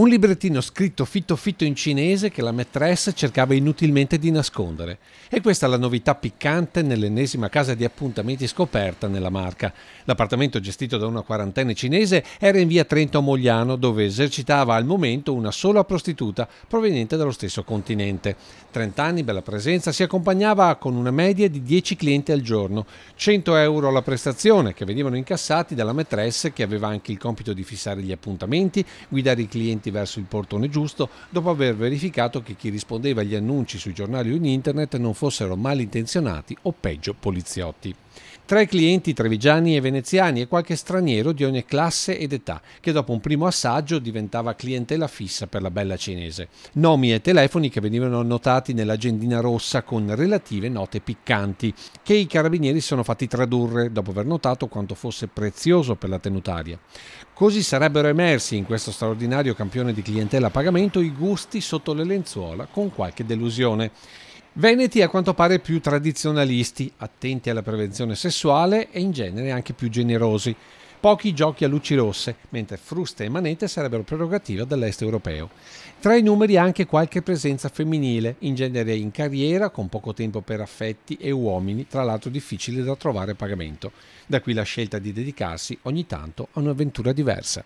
Un librettino scritto fitto fitto in cinese che la maîtresse cercava inutilmente di nascondere. E questa è la novità piccante nell'ennesima casa di appuntamenti scoperta nella marca. L'appartamento gestito da una quarantenne cinese era in via Trento a Mogliano, dove esercitava al momento una sola prostituta proveniente dallo stesso continente. 30 anni, bella presenza, si accompagnava con una media di 10 clienti al giorno, 100 euro alla prestazione che venivano incassati dalla maîtresse che aveva anche il compito di fissare gli appuntamenti, guidare i clienti diretti verso il portone giusto dopo aver verificato che chi rispondeva agli annunci sui giornali o in internet non fossero malintenzionati o peggio poliziotti. Tre clienti trevigiani e veneziani e qualche straniero di ogni classe ed età, che dopo un primo assaggio diventava clientela fissa per la bella cinese. Nomi e telefoni che venivano annotati nell'agendina rossa con relative note piccanti, che i carabinieri sono fatti tradurre dopo aver notato quanto fosse prezioso per la tenutaria. Così sarebbero emersi in questo straordinario campione di clientela a pagamento i gusti sotto le lenzuola con qualche delusione. Veneti a quanto pare più tradizionalisti, attenti alla prevenzione sessuale e in genere anche più generosi. Pochi giochi a luci rosse, mentre fruste e manette sarebbero prerogativa dell'est europeo. Tra i numeri anche qualche presenza femminile, in genere in carriera, con poco tempo per affetti e uomini, tra l'altro difficili da trovare pagamento. Da qui la scelta di dedicarsi ogni tanto a un'avventura diversa.